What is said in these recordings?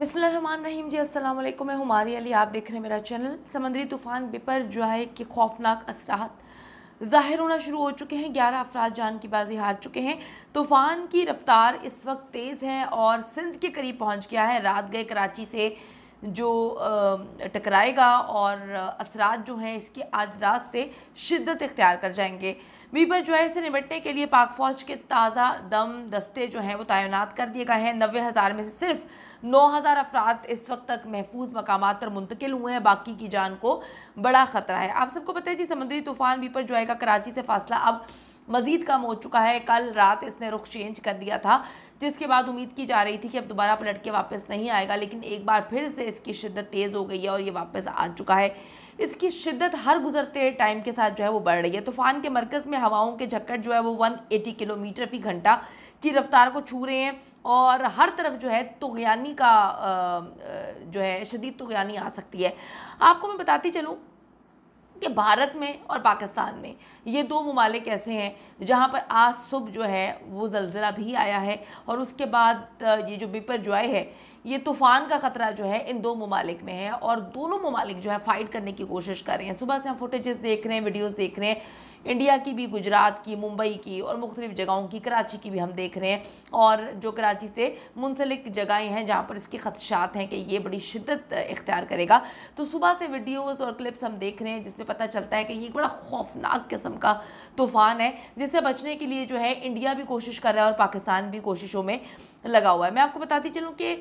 बिस्मिल्लाहमान रहीम जी अस्सलाम वालेकुम मैं हमारी अली आप देख रहे हैं मेरा चैनल समंदरी तूफ़ान बिपर है कि खौफनाक असरात ज़ाहिर होना शुरू हो चुके हैं ग्यारह अफराज जान की बाजी हार चुके हैं तूफ़ान की रफ़्तार इस वक्त तेज़ है और सिंध के करीब पहुंच गया है रात गए कराची से जो टकराएगा और असरात जो हैं इसके आज रात से शिद्दत इख्तियार कर जाएंगे वीपर जो है इसे निपटने के लिए पाक फौज के ताज़ा दम दस्ते जो हैं वो तैनात कर दिए गए हैं नबे हज़ार में से सिर्फ नौ हज़ार अफराद इस वक्त तक महफूज मकाम पर मुंतकिल हुए हैं बाकी की जान को बड़ा ख़तरा है आप सबको पता है जी समुद्री तूफ़ान वीपर पर जो आएगा कराची से फासला अब मज़ीद कम हो चुका है कल रात इसने रुख चेंज कर दिया था जिसके बाद उम्मीद की जा रही थी कि अब दोबारा पलट के वापस नहीं आएगा लेकिन एक बार फिर से इसकी शिद्दत तेज़ हो गई है और ये वापस आ चुका है इसकी शिद्दत हर गुजरते टाइम के साथ जो है वो बढ़ रही है तूफान के मरकज़ में हवाओं के झक्कट जो है वो 180 किलोमीटर फी घंटा की रफ्तार को छू रहे हैं और हर तरफ जो है तुगयानी का जो है शदीद तुगयानी आ सकती है आपको मैं बताती चलूँ कि भारत में और पाकिस्तान में ये दो ममालिक ऐसे हैं जहाँ पर आज सुबह जो है वो जलजिला भी आया है और उसके बाद ये जो बिपर जॉय है ये तूफ़ान का ख़तरा जो है इन दो ममालिक में है और दोनों ममालिक जो है फ़ाइट करने की कोशिश कर रहे हैं सुबह से हम फुटेजेस देख रहे हैं वीडियोज़ देख रहे हैं इंडिया की भी गुजरात की मुंबई की और मुख्तलिफ जगहों की कराची की भी हम देख रहे हैं और जो कराची से मुंसलिक जगहें हैं जहाँ पर इसके खदशात हैं कि ये बड़ी शिद्दत इख्तियार करेगा तो सुबह से वीडियोज़ और क्लिप्स हम देख रहे हैं जिसमें पता चलता है कि ये बड़ा खौफनाक किस्म का तूफ़ान है जिससे बचने के लिए जो है इंडिया भी कोशिश कर रहा है और पाकिस्तान भी कोशिशों में लगा हुआ है मैं आपको बताती चलूँ कि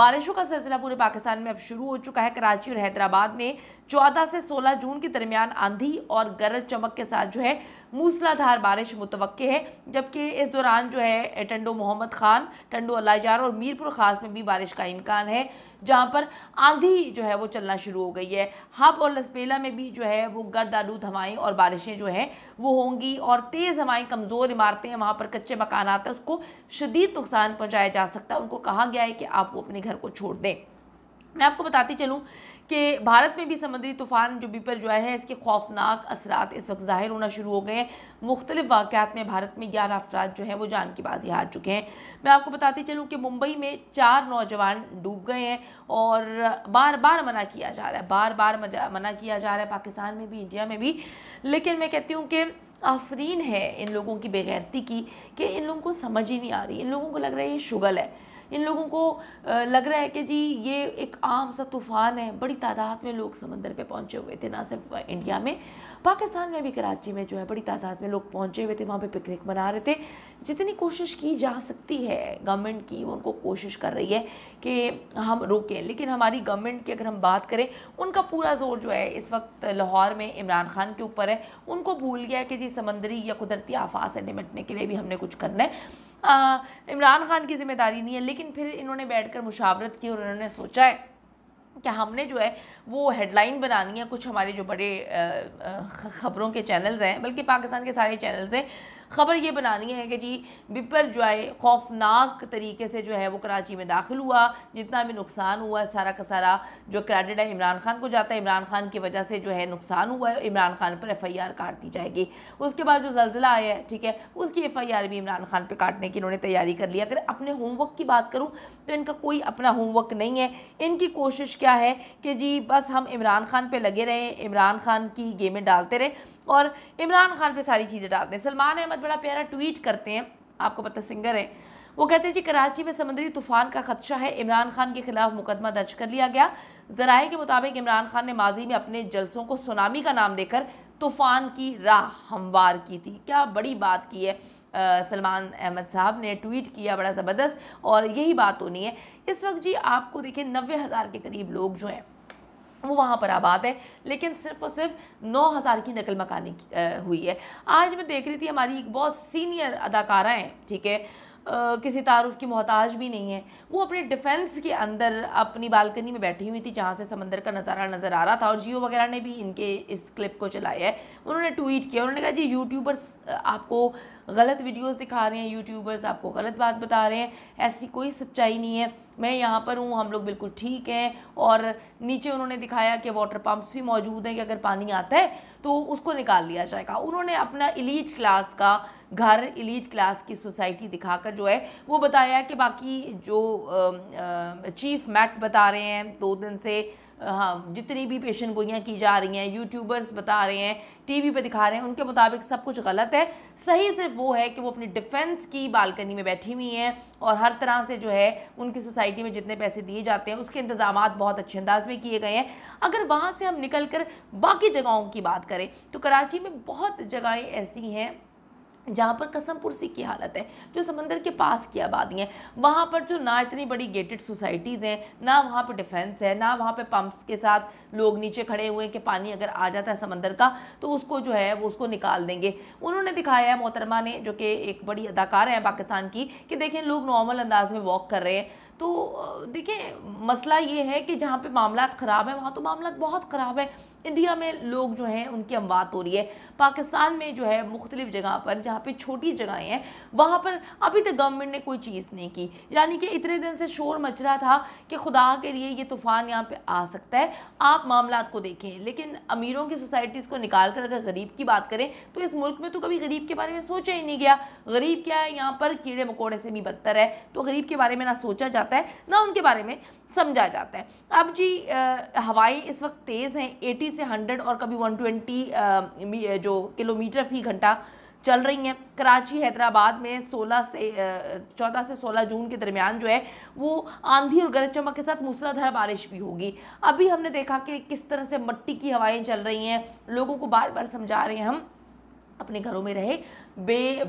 बारिशों का सिलसिला पूरे पाकिस्तान में अब शुरू हो चुका है कराची और हैदराबाद में 14 से 16 जून के दरमियान आंधी और गरज चमक के साथ जो है मूसलाधार बारिश मुतव है जबकि इस दौरान जो है टंडो मोहम्मद खान टंडो अलाजार और मीरपुर ख़ास में भी बारिश का इम्कान है जहाँ पर आंधी जो है वो चलना शुरू हो गई है हब और लसबेला में भी जो है वो गर्द आलूद हवाएँ और बारिशें जो हैं वो होंगी और तेज़ हवाएँ कमज़ोर इमारतें हैं वहाँ पर कच्चे मकान आते हैं उसको शदीद नुकसान पहुँचाया जा सकता है उनको कहा गया है कि आप वो अपने घर को छोड़ दें मैं आपको बताती चलूँ कि भारत में भी समुद्री तूफ़ान भी पर जो है इसके खौफनाक असरात इस वक्त ज़ाहिर होना शुरू हो गए हैं मुख्तलिफ वाक़ात में भारत में ग्यारह अफराद जो हैं वो जान की बाजी हार चुके हैं मैं आपको बताती चलूँ कि मुंबई में चार नौजवान डूब गए हैं और बार बार मना किया जा रहा है बार बार मना किया जा रहा है पाकिस्तान में भी इंडिया में भी लेकिन मैं कहती हूँ कि आफरीन है इन लोगों की बेगैरती की कि इन लोगों को समझ ही नहीं आ रही इन लोगों को लग रहा है ये शुगल है इन लोगों को लग रहा है कि जी ये एक आम सा तूफ़ान है बड़ी तादाद में लोग समंदर पे पहुंचे हुए थे ना सिर्फ इंडिया में पाकिस्तान में भी कराची में जो है बड़ी तादाद में लोग पहुंचे हुए थे वहाँ पे पिकनिक मना रहे थे जितनी कोशिश की जा सकती है गवर्नमेंट की उनको कोशिश कर रही है कि हम रोकें लेकिन हमारी गवर्नमेंट की अगर हम बात करें उनका पूरा जोर जो है इस वक्त लाहौर में इमरान खान के ऊपर है उनको भूल गया है कि जी समंदरी या कुदरती आफात से निमटने के लिए भी हमने कुछ करना है इमरान खान की जिम्मेदारी नहीं है लेकिन फिर इन्होंने बैठकर मुशावरत की और इन्होंने सोचा है कि हमने जो है वो हेडलाइन बनानी है कुछ हमारे जो बड़े ख़बरों के चैनल्स हैं बल्कि पाकिस्तान के सारे चैनल्स हैं ख़बर ये बनानी है कि जी बिपर जो है खौफनाक तरीके से जो है वो कराची में दाखिल हुआ जितना भी नुकसान हुआ है सारा का सारा जो क्रेडिट है इमरान खान को जाता है इमरान खान की वजह से जो है नुकसान हुआ है इमरान खान पर एफ़ आई आर काट दी जाएगी उसके बाद जो जलजिला आया है ठीक है उसकी एफ़ आई आर भी इमरान खान पर काटने की इन्होंने तैयारी कर लिया अगर अपने होमवर्क की बात करूँ तो इनका कोई अपना होमवर्क नहीं है इनकी कोशिश क्या है कि जी बस हम इमरान खान पर लगे रहें इमरान खान की गेमें डालते रहें और इमरान खान पे सारी चीज़ें डालते हैं सलमान अहमद बड़ा प्यारा ट्वीट करते हैं आपको पता सिंगर हैं वो कहते हैं जी कराची में समुद्री तूफान का खदशा है इमरान खान के खिलाफ मुकदमा दर्ज कर लिया गया जराए के मुताबिक इमरान खान ने माजी में अपने जलसों को सुनामी का नाम देकर तूफान की राह हमवार की थी क्या बड़ी बात की है सलमान अहमद साहब ने ट्वीट किया बड़ा ज़बरदस्त और यही बात होनी है इस वक्त जी आपको देखिए नब्बे हज़ार के करीब लोग जो हैं वो वहाँ पर आबाद है लेकिन सिर्फ और सिर्फ नौ हज़ार की नकल मकानी हुई है आज मैं देख रही थी हमारी एक बहुत सीनियर अदाकारा हैं ठीक है किसी तारुफ की मोहताज भी नहीं है वो अपने डिफेंस के अंदर अपनी बालकनी में बैठी हुई थी जहाँ से समंदर का नज़ारा नज़र आ रहा था और जियो वगैरह ने भी इनके इस क्लिप को चलाया है उन्होंने ट्वीट किया उन्होंने कहा जी यूट्यूबर्स आपको गलत वीडियोस दिखा रहे हैं यूट्यूबर्स आपको गलत बात बता रहे हैं ऐसी कोई सच्चाई नहीं है मैं यहाँ पर हूँ हम लोग बिल्कुल ठीक हैं और नीचे उन्होंने दिखाया कि वाटर पम्प्स भी मौजूद हैं कि अगर पानी आता है तो उसको निकाल लिया जाएगा उन्होंने अपना इलीट क्लास का घर इलीट क्लास की सोसाइटी दिखाकर जो है वो बताया कि बाकी जो चीफ मैट बता रहे हैं दो दिन से हाँ जितनी भी पेशन गोइयाँ की जा रही हैं यूट्यूबर्स बता रहे हैं टीवी पे दिखा रहे हैं उनके मुताबिक सब कुछ गलत है सही सिर्फ वो है कि वो अपनी डिफेंस की बालकनी में बैठी हुई हैं और हर तरह से जो है उनकी सोसाइटी में जितने पैसे दिए जाते हैं उसके इंतजाम बहुत अच्छे अंदाज में किए गए हैं अगर वहाँ से हम निकल कर बाकी जगहों की बात करें तो कराची में बहुत जगहें ऐसी हैं जहाँ पर कसम पुरसी की हालत है जो समंदर के पास की आबादी है वहाँ पर जो ना इतनी बड़ी गेटेड सोसाइटीज़ हैं ना वहाँ पर डिफेंस है ना वहाँ पे पंप्स के साथ लोग नीचे खड़े हुए हैं कि पानी अगर आ जाता है समंदर का तो उसको जो है वो उसको निकाल देंगे उन्होंने दिखाया है मोहतरमा ने जो कि एक बड़ी अदाकार है पाकिस्तान की कि देखें लोग नॉर्मल अंदाज में वॉक कर रहे हैं तो देखिए मसला ये है कि जहाँ पे मामला ख़राब है वहाँ तो मामला बहुत ख़राब है इंडिया में लोग जो हैं उनकी अमवात हो रही है पाकिस्तान में जो है मुख्तलिफ जगह पर जहाँ पे छोटी जगहें हैं वहाँ पर अभी तक गवर्नमेंट ने कोई चीज़ नहीं की यानी कि इतने दिन से शोर मच रहा था कि खुदा के लिए ये तूफ़ान यहाँ पर आ सकता है आप मामला को देखें लेकिन अमीरों की सोसाइटीज़ को निकाल कर अगर गरीब की बात करें तो इस मुल्क में तो कभी गरीब के बारे में सोचा ही नहीं गया गरीब क्या है यहाँ पर कीड़े मकोड़े से भी बदतर है तो गरीब के बारे में ना सोचा जाता है ना उनके बारे में समझा जाता है अब जी हवाएं इस वक्त तेज़ हैं 80 से 100 और कभी 120 जो किलोमीटर फी घंटा चल रही हैं कराची हैदराबाद में 16 से 14 से 16 जून के दरमियान जो है वो आंधी और गरज चमक के साथ मूसलाधार बारिश भी होगी अभी हमने देखा कि किस तरह से मट्टी की हवाएं चल रही हैं लोगों को बार बार समझा रहे हैं हम अपने घरों में रहे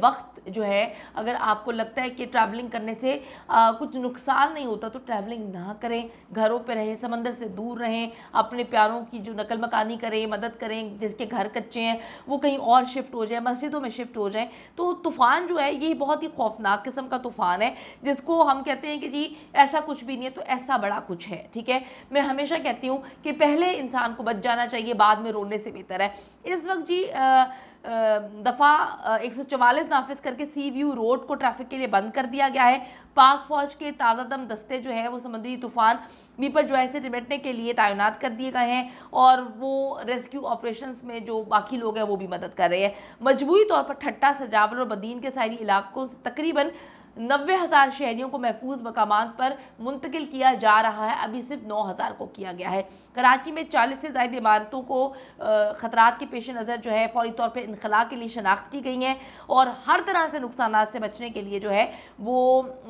वक्त जो है अगर आपको लगता है कि ट्रैवलिंग करने से आ, कुछ नुकसान नहीं होता तो ट्रैवलिंग ना करें घरों पर रहें समंदर से दूर रहें अपने प्यारों की जो नकल मकानी करें मदद करें जिसके घर कच्चे हैं वो कहीं और शिफ्ट हो जाए मस्जिदों में शिफ्ट हो जाए तो तूफ़ान जो है ये बहुत ही खौफनाक किस्म का तूफ़ान है जिसको हम कहते हैं कि जी ऐसा कुछ भी नहीं है तो ऐसा बड़ा कुछ है ठीक है मैं हमेशा कहती हूँ कि पहले इंसान को बच जाना चाहिए बाद में रोने से बेहतर है इस वक्त जी आ, दफ़ा एक सौ चवालीस नाफिज करके सी व्यू रोड को ट्रैफिक के लिए बंद कर दिया गया है पाक फौज के ताज़ा दम दस्ते जो है वो समुद्री तूफ़ान मी पर जो है से निपटने के लिए तैनात कर दिए गए हैं और वो रेस्क्यू ऑपरेशन में जो बाकी लोग हैं वो भी मदद कर रहे हैं मजबूरी तौर पर ठट्टा सजावल और बदीन के सारी इलाकों से तकरीबन नब्बे हज़ार शहरियों को महफूज मकाम पर मुंतकिल किया जा रहा है अभी सिर्फ नौ हज़ार को किया गया है कराची में चालीस से ज़ायद इमारतों को ख़तरात के पेश नज़र जो है फौरी तौर पर इनखला के लिए शनाख्त की गई हैं और हर तरह से नुकसान से बचने के लिए जो है वो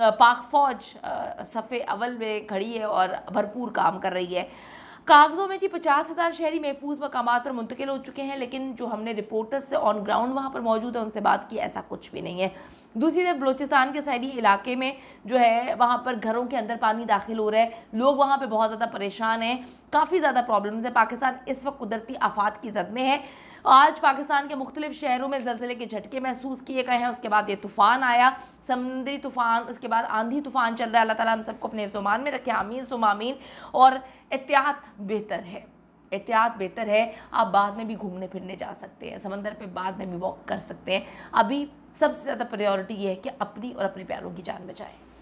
पाक फ़ौज सफ़े अवल में खड़ी है और भरपूर काम कर रही है कागज़ों में जी पचास हज़ार शहरी महफूज मकाम पर मुंतकिल हो चुके हैं लेकिन जो हमने रिपोर्टर्स से ऑन ग्राउंड वहाँ पर मौजूद है उनसे बात की ऐसा कुछ भी नहीं है दूसरी तरफ बलोचिस्तान के शहरी इलाके में जो है वहाँ पर घरों के अंदर पानी दाखिल हो रहा है लोग वहाँ पर बहुत ज़्यादा परेशान हैं काफ़ी ज़्यादा प्रॉब्लम्स हैं पाकिस्तान इस वक्त कुदरती आफात की जद में है आज पाकिस्तान के मुख्तलिफ शहरों में जलसले के झटके महसूस किए गए हैं उसके बाद ये तूफ़ान आया समुद्री तूफ़ान उसके बाद आंधी तूफ़ान चल रहा है अल्लाह ताला हम सबको अपने जुमान में रखे आमीन सुमामीन और एहतियात बेहतर है एहतियात बेहतर है आप बाद में भी घूमने फिरने जा सकते हैं समंदर पे बाद में भी वॉक कर सकते हैं अभी सबसे ज़्यादा प्रायोरिटी ये है कि अपनी और अपने प्यारों की जान बचाएं